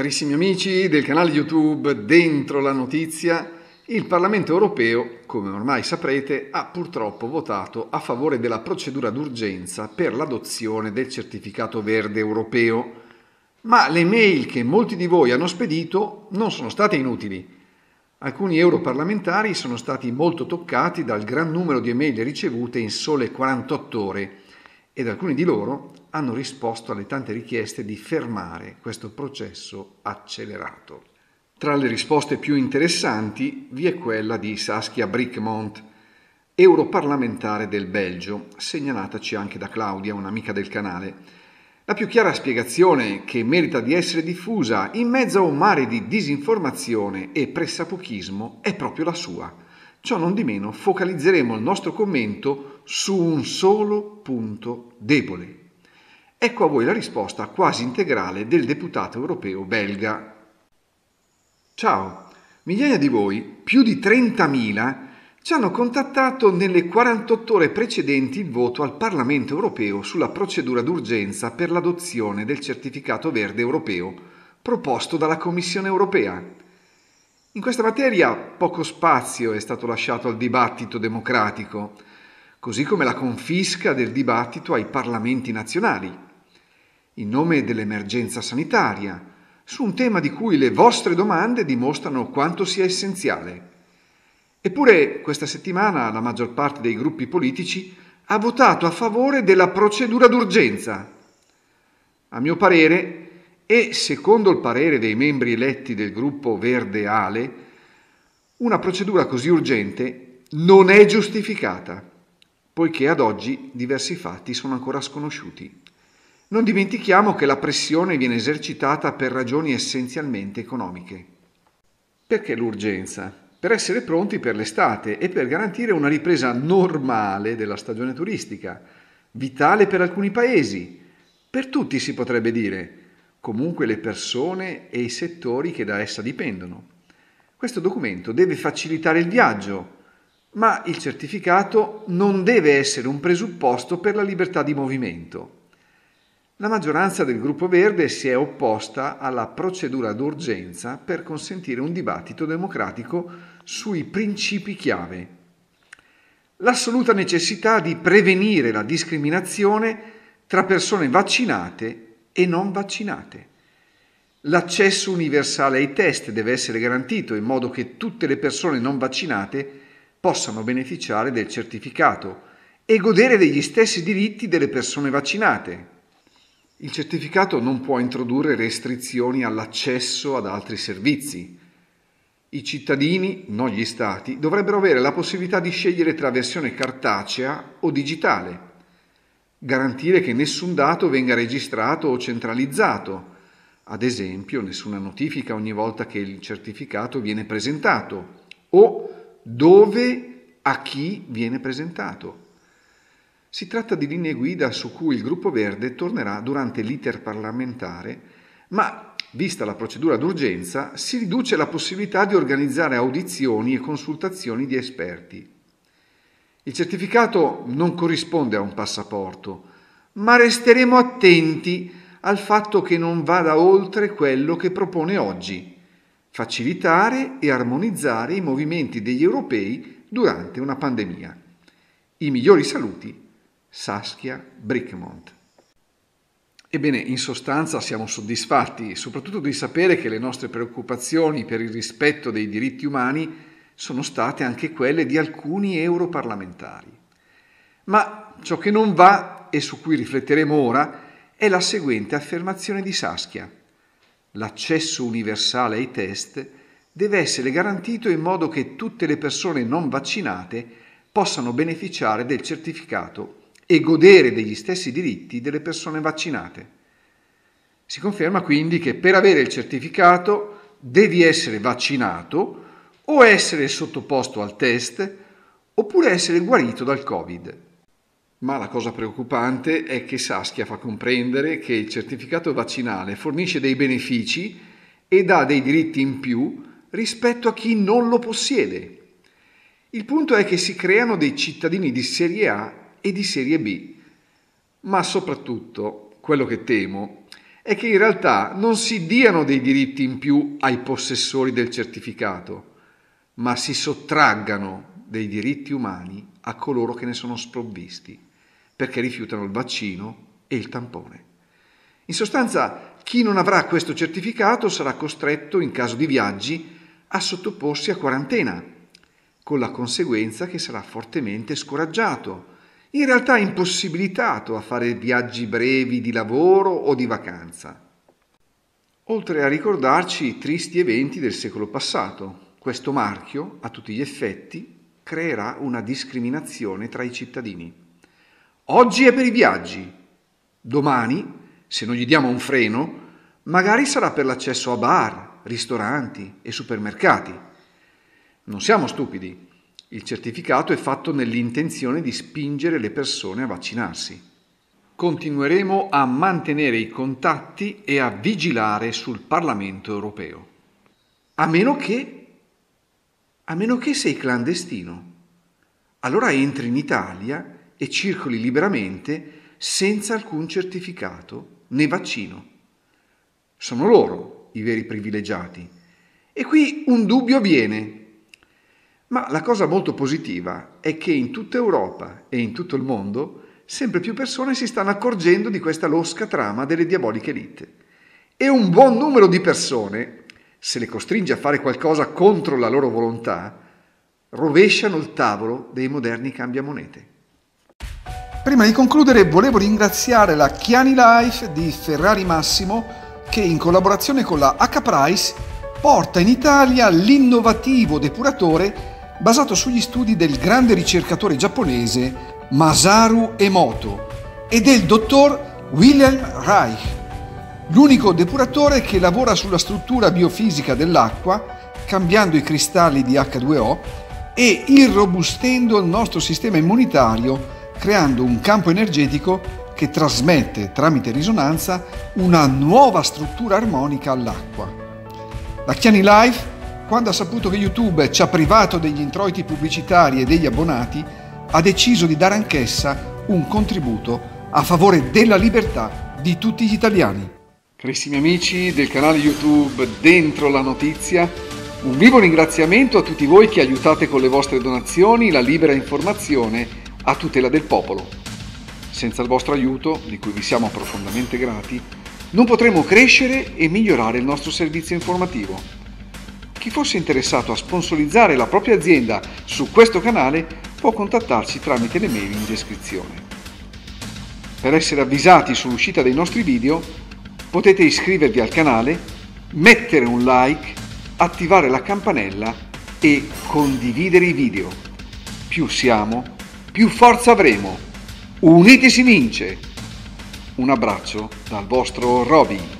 Carissimi amici del canale YouTube Dentro la Notizia, il Parlamento europeo, come ormai saprete, ha purtroppo votato a favore della procedura d'urgenza per l'adozione del certificato verde europeo, ma le mail che molti di voi hanno spedito non sono state inutili. Alcuni europarlamentari sono stati molto toccati dal gran numero di email ricevute in sole 48 ore ed alcuni di loro hanno risposto alle tante richieste di fermare questo processo accelerato. Tra le risposte più interessanti vi è quella di Saskia Brickmont, europarlamentare del Belgio, segnalataci anche da Claudia, un'amica del canale. La più chiara spiegazione che merita di essere diffusa in mezzo a un mare di disinformazione e pressapochismo è proprio la sua. Ciò non di meno focalizzeremo il nostro commento su un solo punto debole, Ecco a voi la risposta quasi integrale del deputato europeo belga. Ciao, migliaia di voi, più di 30.000, ci hanno contattato nelle 48 ore precedenti il voto al Parlamento europeo sulla procedura d'urgenza per l'adozione del certificato verde europeo proposto dalla Commissione europea. In questa materia poco spazio è stato lasciato al dibattito democratico, così come la confisca del dibattito ai parlamenti nazionali, in nome dell'emergenza sanitaria, su un tema di cui le vostre domande dimostrano quanto sia essenziale. Eppure questa settimana la maggior parte dei gruppi politici ha votato a favore della procedura d'urgenza. A mio parere, e secondo il parere dei membri eletti del gruppo Verde Ale, una procedura così urgente non è giustificata, poiché ad oggi diversi fatti sono ancora sconosciuti. Non dimentichiamo che la pressione viene esercitata per ragioni essenzialmente economiche. Perché l'urgenza? Per essere pronti per l'estate e per garantire una ripresa normale della stagione turistica, vitale per alcuni paesi, per tutti si potrebbe dire, comunque le persone e i settori che da essa dipendono. Questo documento deve facilitare il viaggio, ma il certificato non deve essere un presupposto per la libertà di movimento la maggioranza del gruppo verde si è opposta alla procedura d'urgenza per consentire un dibattito democratico sui principi chiave. L'assoluta necessità di prevenire la discriminazione tra persone vaccinate e non vaccinate. L'accesso universale ai test deve essere garantito in modo che tutte le persone non vaccinate possano beneficiare del certificato e godere degli stessi diritti delle persone vaccinate. Il certificato non può introdurre restrizioni all'accesso ad altri servizi. I cittadini, non gli stati, dovrebbero avere la possibilità di scegliere tra versione cartacea o digitale. Garantire che nessun dato venga registrato o centralizzato. Ad esempio, nessuna notifica ogni volta che il certificato viene presentato o dove a chi viene presentato. Si tratta di linee guida su cui il gruppo verde tornerà durante l'iter parlamentare, ma vista la procedura d'urgenza si riduce la possibilità di organizzare audizioni e consultazioni di esperti. Il certificato non corrisponde a un passaporto, ma resteremo attenti al fatto che non vada oltre quello che propone oggi, facilitare e armonizzare i movimenti degli europei durante una pandemia. I migliori saluti Saskia Brickmont. Ebbene, in sostanza siamo soddisfatti soprattutto di sapere che le nostre preoccupazioni per il rispetto dei diritti umani sono state anche quelle di alcuni europarlamentari. Ma ciò che non va e su cui rifletteremo ora è la seguente affermazione di Saskia. L'accesso universale ai test deve essere garantito in modo che tutte le persone non vaccinate possano beneficiare del certificato e godere degli stessi diritti delle persone vaccinate. Si conferma quindi che per avere il certificato devi essere vaccinato o essere sottoposto al test oppure essere guarito dal Covid. Ma la cosa preoccupante è che Saskia fa comprendere che il certificato vaccinale fornisce dei benefici e dà dei diritti in più rispetto a chi non lo possiede. Il punto è che si creano dei cittadini di serie A e di serie B. Ma soprattutto, quello che temo, è che in realtà non si diano dei diritti in più ai possessori del certificato, ma si sottraggano dei diritti umani a coloro che ne sono sprovvisti, perché rifiutano il vaccino e il tampone. In sostanza, chi non avrà questo certificato sarà costretto, in caso di viaggi, a sottoporsi a quarantena, con la conseguenza che sarà fortemente scoraggiato in realtà impossibilitato a fare viaggi brevi di lavoro o di vacanza. Oltre a ricordarci i tristi eventi del secolo passato, questo marchio, a tutti gli effetti, creerà una discriminazione tra i cittadini. Oggi è per i viaggi, domani, se non gli diamo un freno, magari sarà per l'accesso a bar, ristoranti e supermercati. Non siamo stupidi, il certificato è fatto nell'intenzione di spingere le persone a vaccinarsi. Continueremo a mantenere i contatti e a vigilare sul Parlamento europeo. A meno che, a meno che sei clandestino. Allora entri in Italia e circoli liberamente senza alcun certificato né vaccino. Sono loro i veri privilegiati. E qui un dubbio viene. Ma la cosa molto positiva è che in tutta Europa e in tutto il mondo sempre più persone si stanno accorgendo di questa losca trama delle diaboliche elite. E un buon numero di persone, se le costringe a fare qualcosa contro la loro volontà, rovesciano il tavolo dei moderni cambiamonete. Prima di concludere volevo ringraziare la Chiani Life di Ferrari Massimo che in collaborazione con la H Price porta in Italia l'innovativo depuratore basato sugli studi del grande ricercatore giapponese Masaru Emoto e del dottor Wilhelm Reich, l'unico depuratore che lavora sulla struttura biofisica dell'acqua, cambiando i cristalli di H2O e irrobustendo il nostro sistema immunitario creando un campo energetico che trasmette tramite risonanza una nuova struttura armonica all'acqua. La Chiani Life quando ha saputo che YouTube ci ha privato degli introiti pubblicitari e degli abbonati, ha deciso di dare anch'essa un contributo a favore della libertà di tutti gli italiani. Carissimi amici del canale YouTube Dentro la Notizia, un vivo ringraziamento a tutti voi che aiutate con le vostre donazioni la libera informazione a tutela del popolo. Senza il vostro aiuto, di cui vi siamo profondamente grati, non potremo crescere e migliorare il nostro servizio informativo. Chi fosse interessato a sponsorizzare la propria azienda su questo canale può contattarci tramite le mail in descrizione. Per essere avvisati sull'uscita dei nostri video potete iscrivervi al canale, mettere un like, attivare la campanella e condividere i video. Più siamo, più forza avremo. Uniti si vince! Un abbraccio dal vostro Robin.